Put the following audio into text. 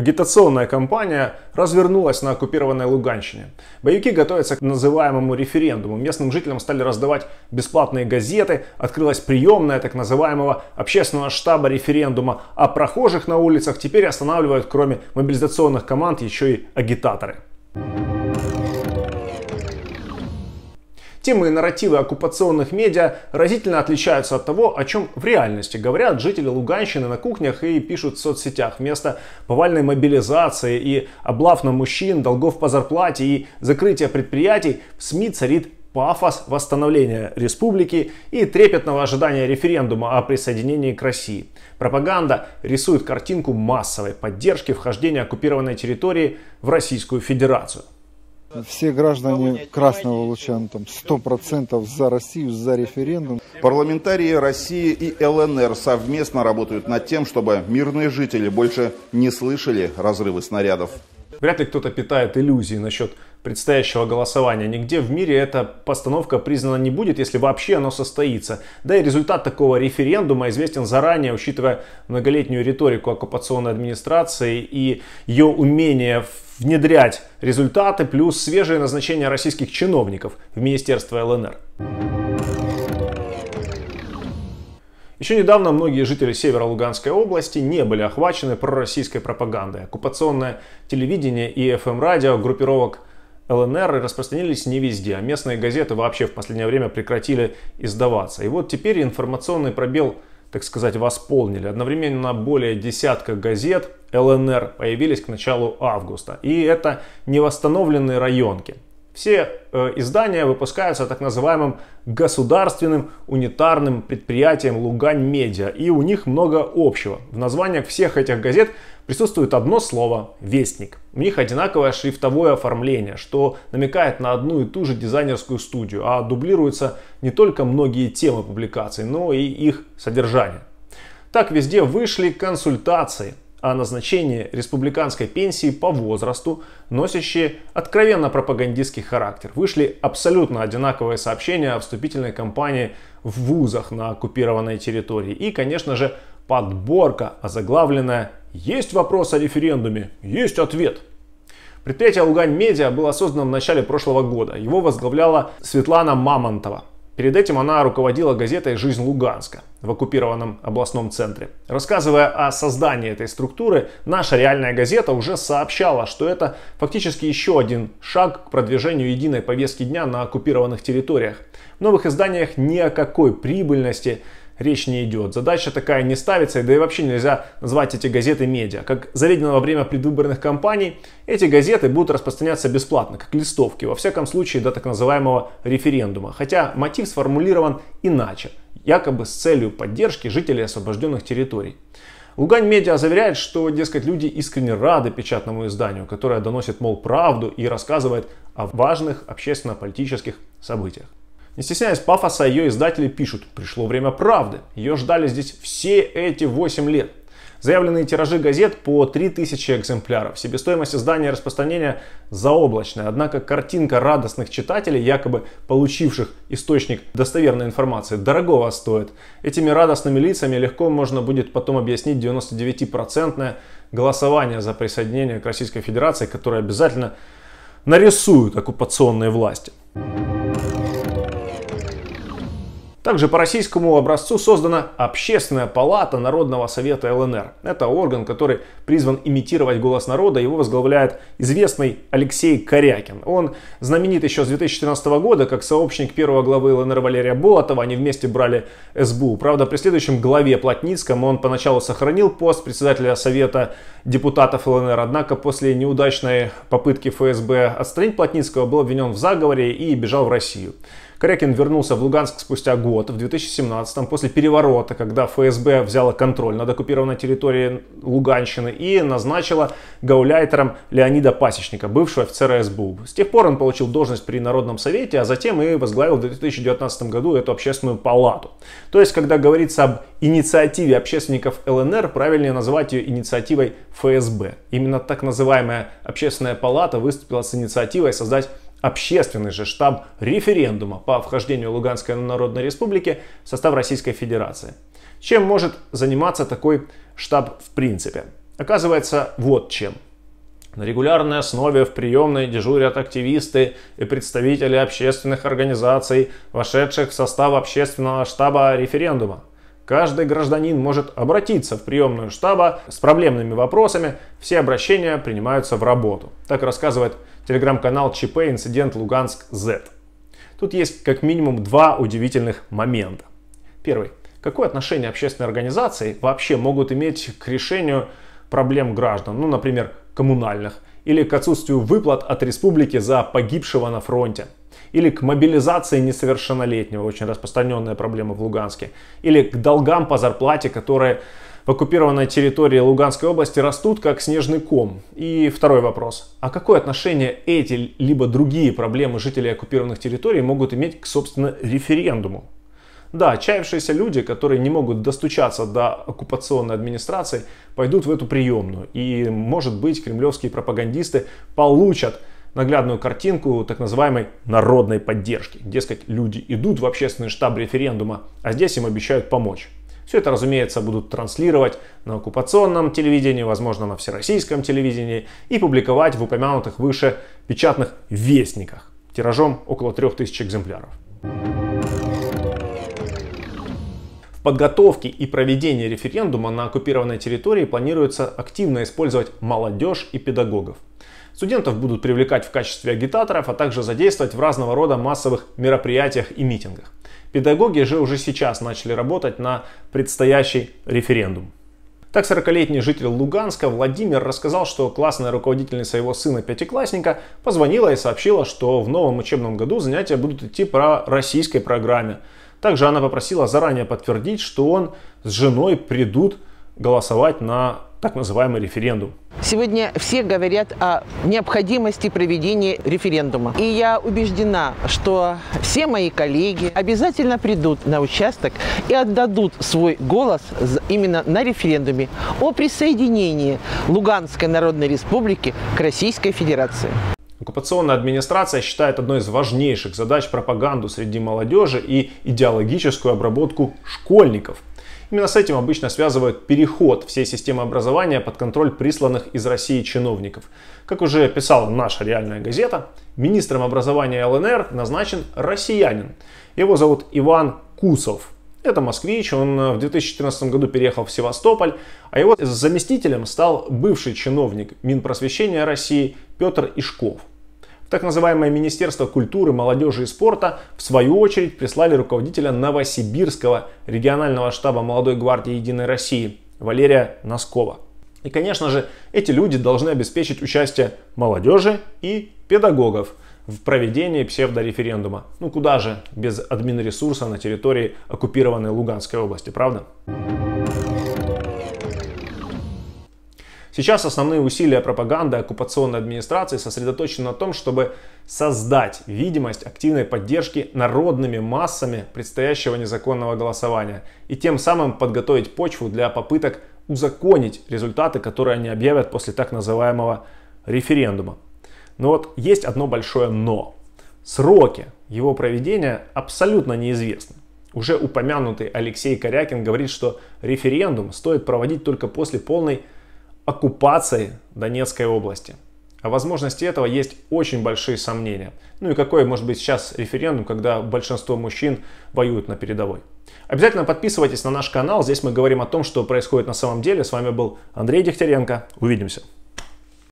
Агитационная кампания развернулась на оккупированной Луганщине. Боевики готовятся к называемому референдуму. Местным жителям стали раздавать бесплатные газеты, открылась приемная так называемого общественного штаба референдума, а прохожих на улицах теперь останавливают, кроме мобилизационных команд, еще и агитаторы. Темы и нарративы оккупационных медиа разительно отличаются от того, о чем в реальности говорят жители Луганщины на кухнях и пишут в соцсетях. Вместо повальной мобилизации и облав на мужчин, долгов по зарплате и закрытия предприятий в СМИ царит пафос восстановления республики и трепетного ожидания референдума о присоединении к России. Пропаганда рисует картинку массовой поддержки вхождения оккупированной территории в Российскую Федерацию. Все граждане Красного Лучана ну, там 100% за Россию, за референдум. Парламентарии России и ЛНР совместно работают над тем, чтобы мирные жители больше не слышали разрывы снарядов. Вряд ли кто-то питает иллюзии насчет предстоящего голосования. Нигде в мире эта постановка признана не будет, если вообще оно состоится. Да и результат такого референдума известен заранее, учитывая многолетнюю риторику оккупационной администрации и ее умение внедрять результаты, плюс свежее назначение российских чиновников в Министерство ЛНР. Еще недавно многие жители севера Луганской области не были охвачены пророссийской пропагандой. Оккупационное телевидение и FM-радио группировок ЛНР распространились не везде, а местные газеты вообще в последнее время прекратили издаваться. И вот теперь информационный пробел, так сказать, восполнили. Одновременно более десятка газет ЛНР появились к началу августа. И это невосстановленные районки. Все э, издания выпускаются так называемым государственным унитарным предприятием Лугань Медиа, и у них много общего. В названиях всех этих газет присутствует одно слово «Вестник». У них одинаковое шрифтовое оформление, что намекает на одну и ту же дизайнерскую студию, а дублируются не только многие темы публикаций, но и их содержание. Так везде вышли консультации – о назначении республиканской пенсии по возрасту, носящие откровенно пропагандистский характер. Вышли абсолютно одинаковые сообщения о вступительной кампании в вузах на оккупированной территории. И, конечно же, подборка, озаглавленная «Есть вопрос о референдуме? Есть ответ!» Предприятие «Лугань Медиа» было создано в начале прошлого года. Его возглавляла Светлана Мамонтова. Перед этим она руководила газетой «Жизнь Луганска» в оккупированном областном центре. Рассказывая о создании этой структуры, наша реальная газета уже сообщала, что это фактически еще один шаг к продвижению единой повестки дня на оккупированных территориях. В новых изданиях ни о какой прибыльности речь не идет. Задача такая не ставится, да и вообще нельзя назвать эти газеты медиа. Как заведено во время предвыборных кампаний, эти газеты будут распространяться бесплатно, как листовки, во всяком случае до так называемого референдума. Хотя мотив сформулирован иначе, якобы с целью поддержки жителей освобожденных территорий. Лугань Медиа заверяет, что, дескать, люди искренне рады печатному изданию, которое доносит, мол, правду и рассказывает о важных общественно-политических событиях. Не стесняясь пафоса, ее издатели пишут, пришло время правды. Ее ждали здесь все эти 8 лет. Заявленные тиражи газет по 3000 экземпляров. Себестоимость издания и распространения заоблачная. Однако картинка радостных читателей, якобы получивших источник достоверной информации, дорогого стоит. Этими радостными лицами легко можно будет потом объяснить 99% голосование за присоединение к Российской Федерации, которое обязательно нарисуют оккупационные власти. Также по российскому образцу создана Общественная палата Народного совета ЛНР. Это орган, который призван имитировать голос народа. Его возглавляет известный Алексей Корякин. Он знаменит еще с 2014 года как сообщник первого главы ЛНР Валерия Болотова. Они вместе брали СБУ. Правда, при следующем главе Плотницком он поначалу сохранил пост председателя Совета депутатов ЛНР. Однако после неудачной попытки ФСБ отстранить Плотницкого был обвинен в заговоре и бежал в Россию. Крякин вернулся в Луганск спустя год, в 2017 после переворота, когда ФСБ взяла контроль над оккупированной территорией Луганщины и назначила гауляйтером Леонида Пасечника, бывшего офицера СБУ. С тех пор он получил должность при Народном Совете, а затем и возглавил в 2019 году эту общественную палату. То есть, когда говорится об инициативе общественников ЛНР, правильнее называть ее инициативой ФСБ. Именно так называемая общественная палата выступила с инициативой создать общественный же штаб референдума по вхождению Луганской Народной Республики в состав Российской Федерации. Чем может заниматься такой штаб в принципе? Оказывается, вот чем. На регулярной основе в приемной дежурят активисты и представители общественных организаций, вошедших в состав общественного штаба референдума. Каждый гражданин может обратиться в приемную штаба с проблемными вопросами. Все обращения принимаются в работу. Так рассказывает телеграм-канал ЧП «Инцидент Луганск Z». Тут есть как минимум два удивительных момента. Первый. Какое отношение общественные организации вообще могут иметь к решению проблем граждан, ну, например, коммунальных, или к отсутствию выплат от республики за погибшего на фронте – или к мобилизации несовершеннолетнего, очень распространенная проблема в Луганске, или к долгам по зарплате, которые в оккупированной территории Луганской области растут как снежный ком. И второй вопрос. А какое отношение эти либо другие проблемы жителей оккупированных территорий могут иметь к, собственно, референдуму? Да, отчаявшиеся люди, которые не могут достучаться до оккупационной администрации, пойдут в эту приемную. И, может быть, кремлевские пропагандисты получат наглядную картинку так называемой народной поддержки. Дескать, люди идут в общественный штаб референдума, а здесь им обещают помочь. Все это, разумеется, будут транслировать на оккупационном телевидении, возможно, на всероссийском телевидении и публиковать в упомянутых выше печатных вестниках тиражом около 3000 экземпляров. В подготовке и проведении референдума на оккупированной территории планируется активно использовать молодежь и педагогов. Студентов будут привлекать в качестве агитаторов, а также задействовать в разного рода массовых мероприятиях и митингах. Педагоги же уже сейчас начали работать на предстоящий референдум. Так 40-летний житель Луганска Владимир рассказал, что классная руководительница его сына-пятиклассника позвонила и сообщила, что в новом учебном году занятия будут идти по российской программе. Также она попросила заранее подтвердить, что он с женой придут голосовать на так называемый референдум. Сегодня все говорят о необходимости проведения референдума. И я убеждена, что все мои коллеги обязательно придут на участок и отдадут свой голос именно на референдуме о присоединении Луганской Народной Республики к Российской Федерации. Оккупационная администрация считает одной из важнейших задач пропаганду среди молодежи и идеологическую обработку школьников. Именно с этим обычно связывают переход всей системы образования под контроль присланных из России чиновников. Как уже писала наша реальная газета, министром образования ЛНР назначен россиянин. Его зовут Иван Кусов. Это москвич, он э, в 2014 году переехал в Севастополь, а его заместителем стал бывший чиновник Минпросвещения России Петр Ишков так называемое Министерство культуры, молодежи и спорта, в свою очередь, прислали руководителя Новосибирского регионального штаба молодой гвардии Единой России Валерия Носкова. И, конечно же, эти люди должны обеспечить участие молодежи и педагогов в проведении псевдореферендума. Ну куда же без админресурса на территории оккупированной Луганской области, правда? Сейчас основные усилия пропаганды оккупационной администрации сосредоточены на том, чтобы создать видимость активной поддержки народными массами предстоящего незаконного голосования и тем самым подготовить почву для попыток узаконить результаты, которые они объявят после так называемого референдума. Но вот есть одно большое но. Сроки его проведения абсолютно неизвестны. Уже упомянутый Алексей Корякин говорит, что референдум стоит проводить только после полной оккупацией Донецкой области. О возможности этого есть очень большие сомнения. Ну и какой может быть сейчас референдум, когда большинство мужчин воюют на передовой. Обязательно подписывайтесь на наш канал, здесь мы говорим о том, что происходит на самом деле. С вами был Андрей Дегтяренко, увидимся.